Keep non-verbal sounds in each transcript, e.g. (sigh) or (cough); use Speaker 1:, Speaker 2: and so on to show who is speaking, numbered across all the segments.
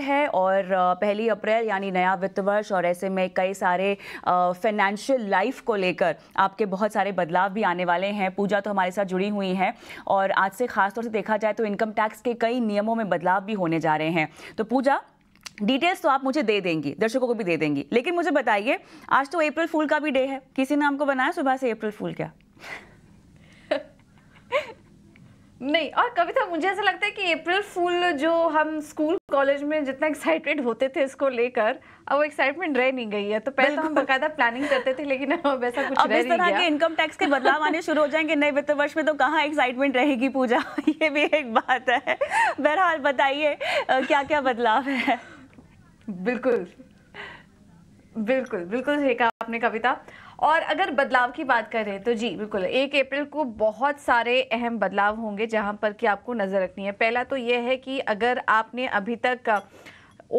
Speaker 1: है और पहली अप्रैल यानी नया वित्त वर्ष और ऐसे में कई सारे फाइनेंशियल लाइफ को लेकर आपके बहुत सारे बदलाव भी आने वाले हैं पूजा तो हमारे साथ जुड़ी हुई हैं और आज से खासतौर से देखा जाए तो इनकम टैक्स के कई नियमों में बदलाव भी होने जा रहे हैं तो पूजा डिटेल्स तो आप मुझे दे देंगी दर्शकों को भी दे देंगी लेकिन मुझे बताइए आज तो अप्रैल फूल का भी डे है किसी ने हमको बनाया सुबह से अप्रैल फूल क्या
Speaker 2: नहीं और कविता मुझे ऐसा लगता है कि अप्रैल फूल जो हम स्कूल कॉलेज में जितना एक्साइटेड होते थे इसको लेकर अब वो एक्साइटमेंट रह नहीं गई है तो पहले तो हम बकायदा प्लानिंग करते थे लेकिन अब ऐसा कुछ अब इस तरह के
Speaker 1: इनकम टैक्स के बदलाव आने शुरू हो जाएंगे नए वित्त वर्ष में तो कहाँ एक्साइटमेंट रहेगी पूजा (laughs) ये भी एक बात है बहरहाल बताइए क्या क्या बदलाव है बिल्कुल बिल्कुल बिल्कुल आपने
Speaker 2: कविता और अगर बदलाव की बात करें तो जी बिल्कुल एक अप्रैल को बहुत सारे अहम बदलाव होंगे जहां पर कि आपको नज़र रखनी है पहला तो यह है कि अगर आपने अभी तक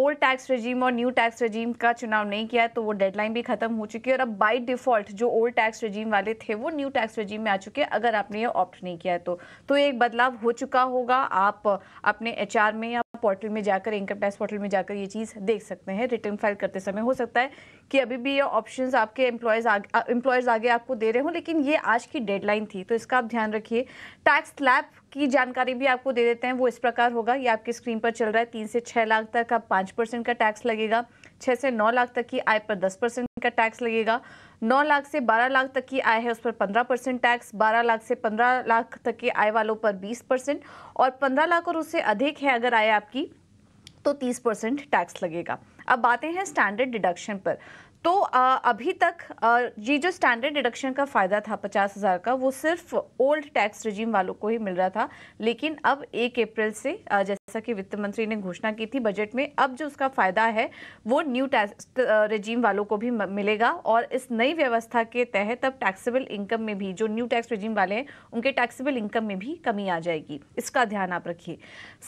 Speaker 2: ओल्ड टैक्स रजीम और न्यू टैक्स रजीम का चुनाव नहीं किया तो वो डेडलाइन भी खत्म हो चुकी है और अब बाय डिफॉल्ट जो ओल्ड टैक्स रजीम वाले थे वो न्यू टैक्स रजीम में आ चुके हैं अगर आपने ये ऑप्ट नहीं किया है तो तो एक बदलाव हो चुका होगा आप अपने एच में या पोर्टल में जाकर इनकम टैक्स पोर्टल में जाकर ये चीज़ देख सकते हैं रिटर्न फाइल करते समय हो सकता है कि अभी भी ये ऑप्शन आपके एम्प्लॉयज़ आगे एम्प्लॉयज़ आगे आपको दे रहे हो लेकिन ये आज की डेडलाइन थी तो इसका आप ध्यान रखिए टैक्स लैब की जानकारी भी आपको दे देते हैं वो इस प्रकार होगा ये आपकी स्क्रीन पर चल रहा है तीन से छह लाख तक का पांच का टैक्स लगेगा छह से नौ लाख तक की आय पर दस का टैक्स लगेगा नौ लाख से बारह लाख तक की आय है उस पर पंद्रह परसेंट टैक्स बारह लाख से पंद्रह लाख तक की आय वालों पर बीस परसेंट और पंद्रह लाख और उससे अधिक है अगर आय आपकी तो तीस परसेंट टैक्स लगेगा अब बातें हैं स्टैंडर्ड डिडक्शन पर तो आ, अभी तक आ, ये जो स्टैंडर्ड डिडक्शन का फ़ायदा था पचास हज़ार का वो सिर्फ ओल्ड टैक्स रिजीम वालों को ही मिल रहा था लेकिन अब एक अप्रैल से आ, जैसे जैसा कि वित्त मंत्री ने घोषणा की थी बजट में अब जो उसका फायदा है वो न्यू टैक्स रेजीम वालों को भी मिलेगा और इस नई व्यवस्था के तहत अब टैक्सेबल इनकम में भी जो न्यू टैक्स रेजीम वाले हैं उनके टैक्सेबल इनकम में भी कमी आ जाएगी इसका ध्यान आप रखिए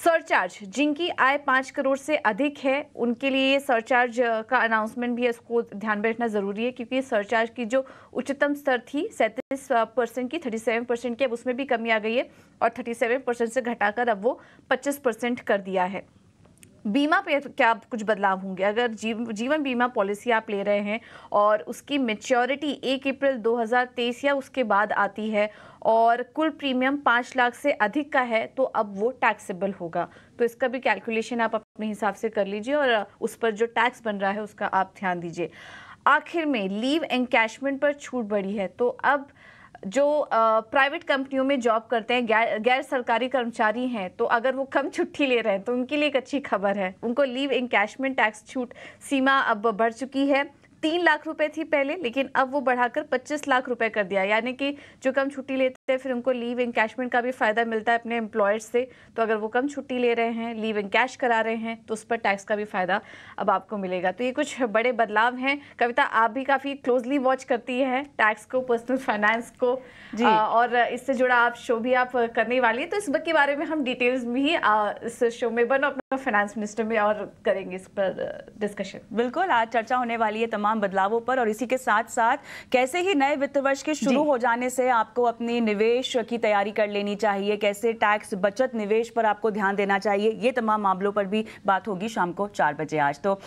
Speaker 2: सरचार्ज जिनकी आय पाँच करोड़ से अधिक है उनके लिए सरचार्ज का अनाउंसमेंट भी इसको ध्यान में रखना ज़रूरी है क्योंकि सरचार्ज की जो उच्चतम स्तर थी सैंतीस परसेंट की थर्टी सेवन परसेंट की अब उसमें भी कमी आ गई है और थर्टी सेवन परसेंट से घटाकर अब वो पच्चीस परसेंट इम्प्लीमेंट कर दिया है बीमा पे क्या कुछ बदलाव होंगे अगर जीव, जीवन बीमा पॉलिसी आप ले रहे हैं और उसकी मेच्योरिटी एक अप्रैल 2023 या उसके बाद आती है और कुल प्रीमियम पाँच लाख से अधिक का है तो अब वो टैक्सेबल होगा तो इसका भी कैलकुलेशन आप अपने हिसाब से कर लीजिए और उस पर जो टैक्स बन रहा है उसका आप ध्यान दीजिए आखिर में लीव एंकैशमेंट पर छूट बढ़ी है तो अब जो प्राइवेट कंपनियों में जॉब करते हैं गैर सरकारी कर्मचारी हैं तो अगर वो कम छुट्टी ले रहे हैं तो उनके लिए एक अच्छी खबर है उनको लीव इनकैशमेंट टैक्स छूट सीमा अब बढ़ चुकी है तीन लाख रुपए थी पहले लेकिन अब वो बढ़ाकर पच्चीस लाख रुपए कर दिया यानी कि जो कम छुट्टी लेते हैं फिर उनको लीव इंकैशमेंट का भी फ़ायदा मिलता है अपने एम्प्लॉयर से तो अगर वो कम छुट्टी ले रहे हैं लीव इंकैश करा रहे हैं तो उस पर टैक्स का भी फ़ायदा अब आपको मिलेगा तो ये कुछ बड़े बदलाव हैं कविता आप भी काफ़ी क्लोजली वॉच करती है टैक्स को पर्सनल फाइनेंस को जी। आ, और इससे जुड़ा आप शो भी आप करने वाली है तो इस के बारे में हम डिटेल्स भी आ, इस शो में बनो अपना फाइनेंस मिनिस्टर में और
Speaker 1: करेंगे इस पर डिस्कशन बिल्कुल आज चर्चा होने वाली है तमाम बदलावों पर और इसी के साथ साथ कैसे ही नए वित्त वर्ष के शुरू हो जाने से आपको अपनी निवेश की तैयारी कर लेनी चाहिए कैसे टैक्स बचत निवेश पर आपको ध्यान देना चाहिए ये तमाम मामलों पर भी बात होगी शाम को चार बजे आज तो